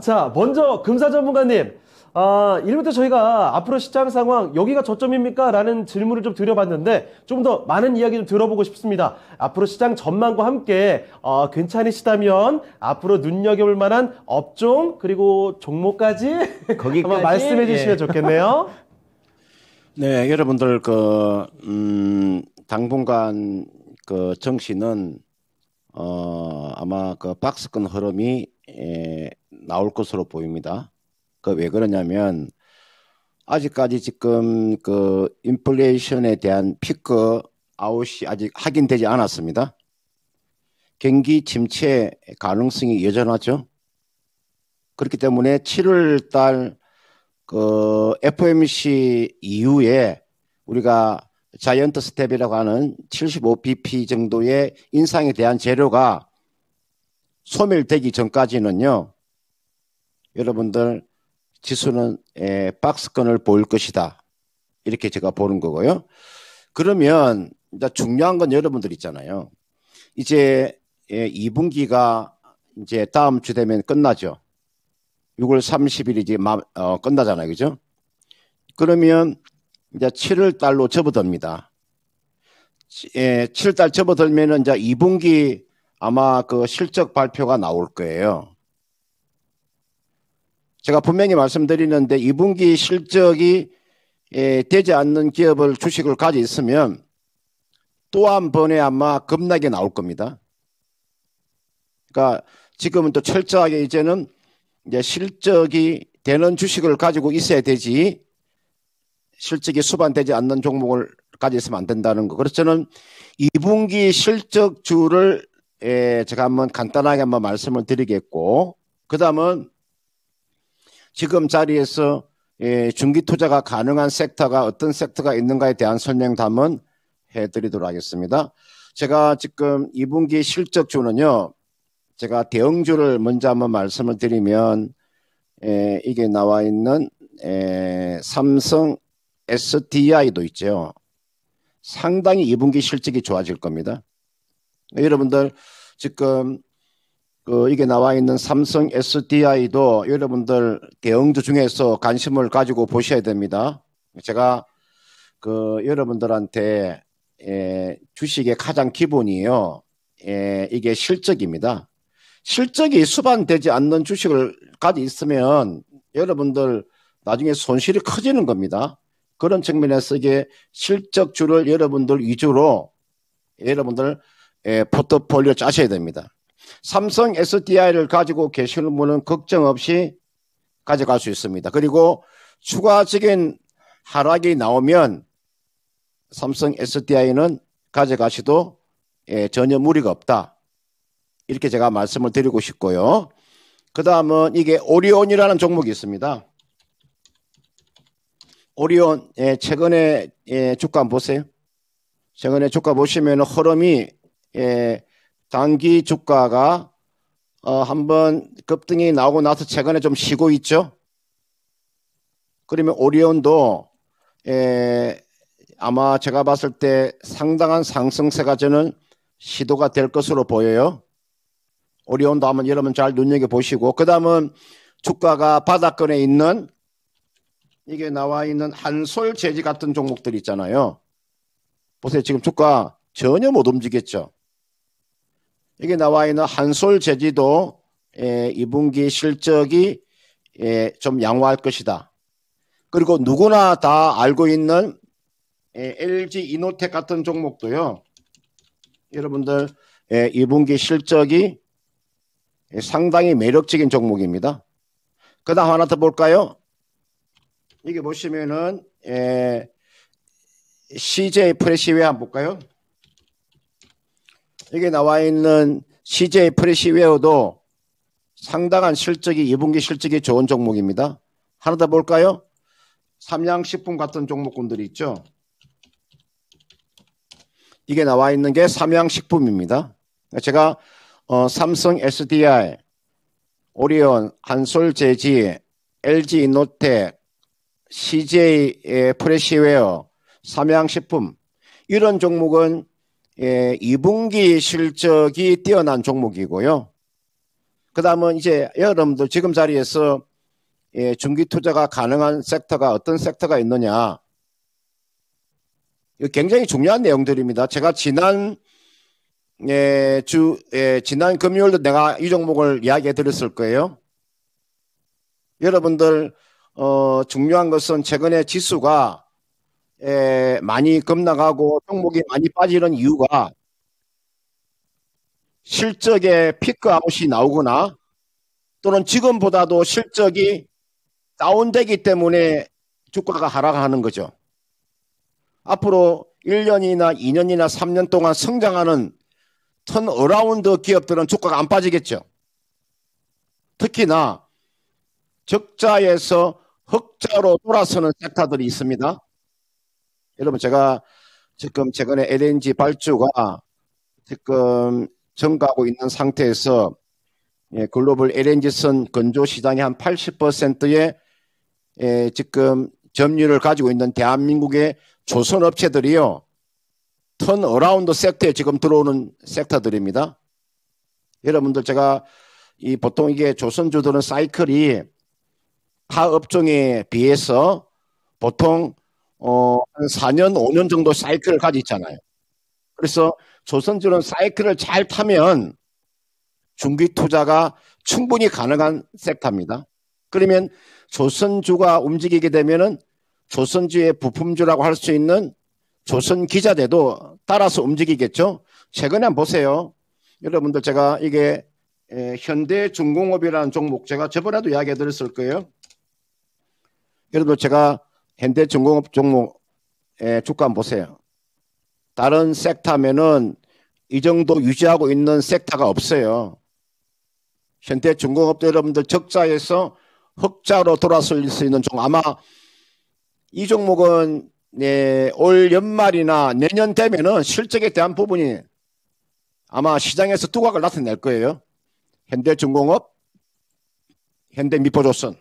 자, 먼저 금사 전문가님. 아, 일부터 저희가 앞으로 시장 상황 여기가 저점입니까? 라는 질문을 좀 드려봤는데 좀 더 많은 이야기 좀 들어보고 싶습니다. 앞으로 시장 전망과 함께 어, 괜찮으시다면 앞으로 눈여겨볼 만한 업종 그리고 종목까지 거기까지 말씀해 주시면 예. 좋겠네요. 네, 여러분들 그 음, 당분간 그 정신은 어, 아마 그 박스권 흐름이 예, 나올 것으로 보입니다. 그 왜 그러냐면 아직까지 지금 그 인플레이션에 대한 피크 아웃이 아직 확인되지 않았습니다. 경기 침체 가능성이 여전하죠. 그렇기 때문에 7월 달 그 FOMC 이후에 우리가 자이언트 스텝이라고 하는 75bp 정도의 인상에 대한 재료가 소멸되기 전까지는요. 여러분들 지수는 에, 박스권을 보일 것이다. 이렇게 제가 보는 거고요. 그러면 이제 중요한 건 여러분들 있잖아요. 이제 예, 2분기가 이제 다음 주 되면 끝나죠. 6월 30일 이지 마, 어, 끝나잖아요. 그죠? 그러면 이제 7월 달로 접어듭니다. 예, 7월 달 접어들면은 이제 2분기 아마 그 실적 발표가 나올 거예요. 제가 분명히 말씀드리는데 2분기 실적이 에, 예, 되지 않는 기업을 주식을 가지고 있으면 또 한 번에 아마 급락이 나올 겁니다. 그러니까 지금은 또 철저하게 이제는 이제 실적이 되는 주식을 가지고 있어야 되지 실적이 수반되지 않는 종목을 가지고 있으면 안 된다는 거. 그래서 저는 2분기 실적주를 에, 예, 제가 한번 간단하게 한번 말씀을 드리겠고 그 다음은 지금 자리에서 예, 중기 투자가 가능한 섹터가 어떤 섹터가 있는가에 대한 설명 담은 해드리도록 하겠습니다. 제가 지금 2분기 실적주는요, 제가 대응주를 먼저 한번 말씀을 드리면, 에, 예, 이게 나와 있는 에, 예, 삼성 SDI도 있죠. 상당히 2분기 실적이 좋아질 겁니다. 여러분들 지금 그 이게 나와 있는 삼성 SDI도 여러분들 대응주 중에서 관심을 가지고 보셔야 됩니다. 제가 그 여러분들한테 예, 주식의 가장 기본이에요. 예, 이게 실적입니다. 실적이 수반되지 않는 주식을 가지고 있으면 여러분들 나중에 손실이 커지는 겁니다. 그런 측면에서 이게 실적주를 여러분들 위주로 여러분들 예, 포트폴리오 짜셔야 됩니다. 삼성 SDI를 가지고 계시는 분은 걱정 없이 가져갈 수 있습니다. 그리고 추가적인 하락이 나오면 삼성 SDI는 가져가시도 예, 전혀 무리가 없다. 이렇게 제가 말씀을 드리고 싶고요. 그 다음은 이게 오리온이라는 종목이 있습니다. 오리온, 예, 최근에 예, 주가 보세요. 최근에 주가 보시면 흐름이 예, 단기 주가가 어, 한번 급등이 나오고 나서 최근에 좀 쉬고 있죠. 그러면 오리온도 에, 예, 아마 제가 봤을 때 상당한 상승세가 저는 시도가 될 것으로 보여요. 오리온도 한번 여러분 잘 눈여겨 보시고 그 다음은 주가가 바닥권에 있는 이게 나와 있는 한솔 재지 같은 종목들 있잖아요. 보세요 지금 주가 전혀 못 움직였죠. 여기 나와 있는 한솔 제지도 2분기 예, 실적이 예, 좀 양호할 것이다. 그리고 누구나 다 알고 있는 LG 예, 이노텍 같은 종목도요. 여러분들 2분기 실적이 상당히 매력적인 종목입니다. 그 다음 하나 더 볼까요? 이게 보시면은 CJ 프레시웨이 한번 볼까요? 여기 나와 있는 CJ 프레시웨어도 상당한 실적이 2분기 실적이 좋은 종목입니다. 하나 더 볼까요? 삼양식품 같은 종목군들이 있죠. 이게 나와 있는 게 삼양식품입니다. 제가 어, 삼성 SDI, 오리온, 한솔제지, LG 이노텍, CJ 프레시웨어, 삼양식품 이런 종목은 예, 2분기 실적이 뛰어난 종목이고요. 그 다음은 이제 여러분들 지금 자리에서 예, 중기 투자가 가능한 섹터가 어떤 섹터가 있느냐. 굉장히 중요한 내용들입니다. 제가 지난 예, 주, 예, 지난 금요일도 내가 이 종목을 이야기해 드렸을 거예요. 여러분들, 어, 중요한 것은 최근에 지수가 에, 많이 급락하고 종목이 많이 빠지는 이유가 실적에 피크아웃이 나오거나 또는 지금보다도 실적이 다운되기 때문에 주가가 하락하는 거죠. 앞으로 1년이나 2년이나 3년 동안 성장하는 턴어라운드 기업들은 주가가 안 빠지겠죠. 특히나 적자에서 흑자로 돌아서는 섹터들이 있습니다. 여러분 제가 지금 최근에 LNG 발주가 지금 증가하고 있는 상태에서 예, 글로벌 LNG선 건조 시장의 한 80%의 예, 지금 점유를 가지고 있는 대한민국의 조선 업체들이요. 턴 어라운드 섹터에 지금 들어오는 섹터들입니다. 여러분들 제가 이 보통 이게 조선주들은 사이클이 타 업종에 비해서 보통 어, 4년, 5년 정도 사이클을 가지 있잖아요. 그래서 조선주는 사이클을 잘 타면 중기 투자가 충분히 가능한 섹터입니다. 그러면 조선주가 움직이게 되면은 조선주의 부품주라고 할 수 있는 조선 기자대도 따라서 움직이겠죠. 최근에 보세요. 여러분들 제가 이게 현대중공업이라는 종목 제가 저번에도 이야기 드렸을 거예요. 여러분들 제가 현대 중공업 종목의 주가 보세요. 다른 섹터면은 이 정도 유지하고 있는 섹터가 없어요. 현대 중공업도 여러분들 적자에서 흑자로 돌아설 수 있는 종 아마 이 종목은 네, 올 연말이나 내년 되면은 실적에 대한 부분이 아마 시장에서 뚜각을 나타낼 거예요. 현대중공업, 현대미포조선.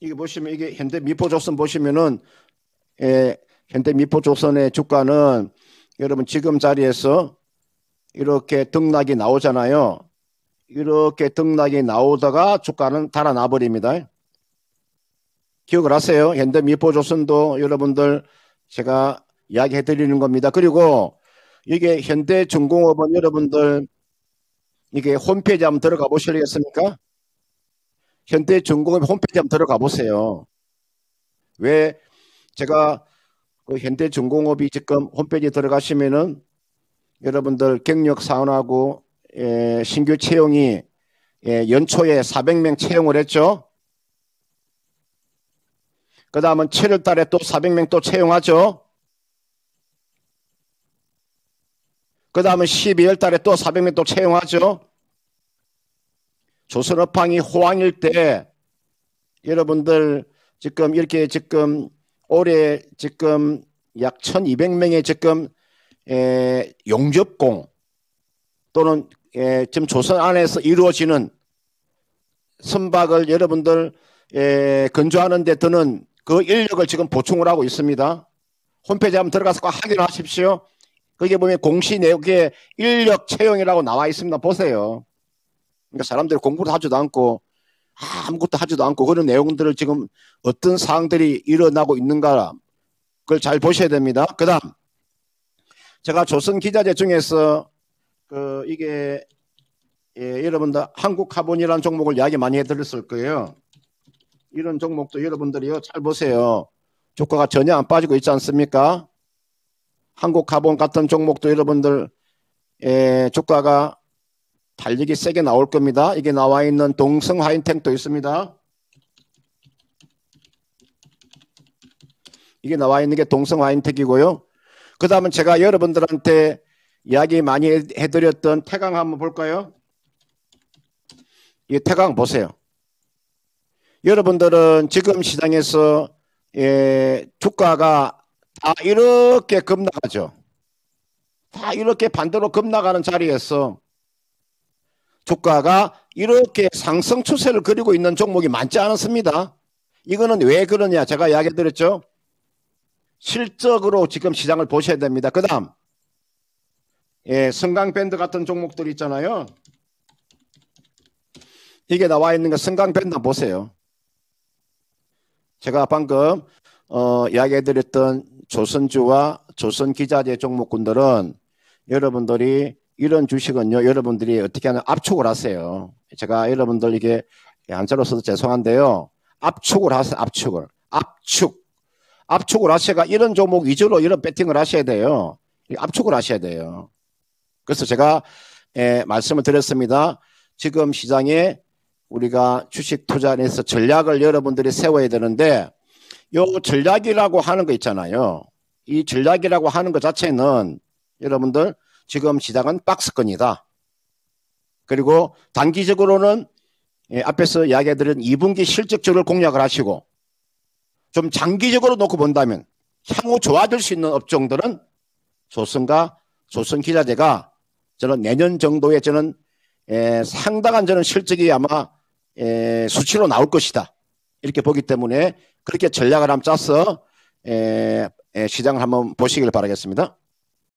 이게 보시면 이게 현대 미포조선 보시면은 예, 현대 미포조선의 주가는 여러분 지금 자리에서 이렇게 등락이 나오잖아요. 이렇게 등락이 나오다가 주가는 달아나 버립니다. 기억을 하세요. 현대 미포조선도 여러분들 제가 이야기해 드리는 겁니다. 그리고 이게 현대중공업은 여러분들 이게 홈페이지 한번 들어가 보시겠습니까? 현대 중공업 홈페이지 한번 들어가 보세요. 왜 제가 그 현대 중공업이 지금 홈페이지 들어가시면은 여러분들 경력 사원하고 예, 신규 채용이 예, 연초에 400명 채용을 했죠. 그 다음은 7월 달에 또 400명 또 채용하죠. 그 다음은 12월 달에 또 400명 또 채용하죠. 조선업황이 호황일 때 여러분들 지금 이렇게 지금 올해 지금 약 1200명의 지금 에, 용접공 또는 에, 지금 조선 안에서 이루어지는 선박을 여러분들 에, 건조하는 데 드는 그 인력을 지금 보충을 하고 있습니다. 홈페이지 한번 들어가서 꼭 확인하십시오. 거기에 보면 공시 내역에 인력 채용이라고 나와 있습니다. 보세요. 그러니까 사람들이 공부를 하지도 않고 아무것도 하지도 않고 그런 내용들을 지금 어떤 사항들이 일어나고 있는가 그걸 잘 보셔야 됩니다. 그다음 제가 조선 기자재 중에서 그 이게 예, 여러분들 한국 화본이라는 종목을 이야기 많이 해드렸을 거예요. 이런 종목도 여러분들이요 잘 보세요. 주가가 전혀 안 빠지고 있지 않습니까? 한국 화본 같은 종목도 여러분들 예, 주가가 달리기 세게 나올 겁니다. 이게 나와 있는 동성 하인탱도 있습니다. 이게 나와 있는 게 동성 하인텍이고요. 그 다음은 제가 여러분들한테 이야기 많이 해드렸던 태강 한번 볼까요? 이 태강 보세요. 여러분들은 지금 시장에서 예, 주가가 다 이렇게 급락하죠. 다 이렇게 반대로 급락하는 자리에서 주가가 이렇게 상승 추세를 그리고 있는 종목이 많지 않습니다. 았 이거는 왜 그러냐 제가 이야기 드렸죠. 실적으로 지금 시장을 보셔야 됩니다. 그 다음 예, 성강밴드 같은 종목들 있잖아요. 이게 나와 있는 거 성강밴드 보세요. 제가 방금 어, 이야기해드렸던 조선주와 조선기자재 종목군들은 여러분들이 이런 주식은요, 여러분들이 어떻게 하냐 압축을 하세요. 제가 여러분들 이게 한자로 서도 죄송한데요. 압축을 하세요, 압축을. 압축. 압축을 하셔가 이런 종목 위주로 이런 배팅을 하셔야 돼요. 압축을 하셔야 돼요. 그래서 제가 예, 말씀을 드렸습니다. 지금 시장에 우리가 주식 투자에서 전략을 여러분들이 세워야 되는데 요 전략이라고 하는 거 있잖아요. 이 전략이라고 하는 것 자체는 여러분들 지금 시장은 박스권이다. 그리고 단기적으로는 예, 앞에서 이야기해드린 2분기 실적적으로 공략을 하시고 좀 장기적으로 놓고 본다면 향후 좋아질 수 있는 업종들은 조선과 조선 기자재가 저는 내년 정도에 저는 에, 예, 상당한 저는 실적이 아마 에, 예, 수치로 나올 것이다. 이렇게 보기 때문에 그렇게 전략을 한번 짜서 에, 시장을 한번 보시길 바라겠습니다.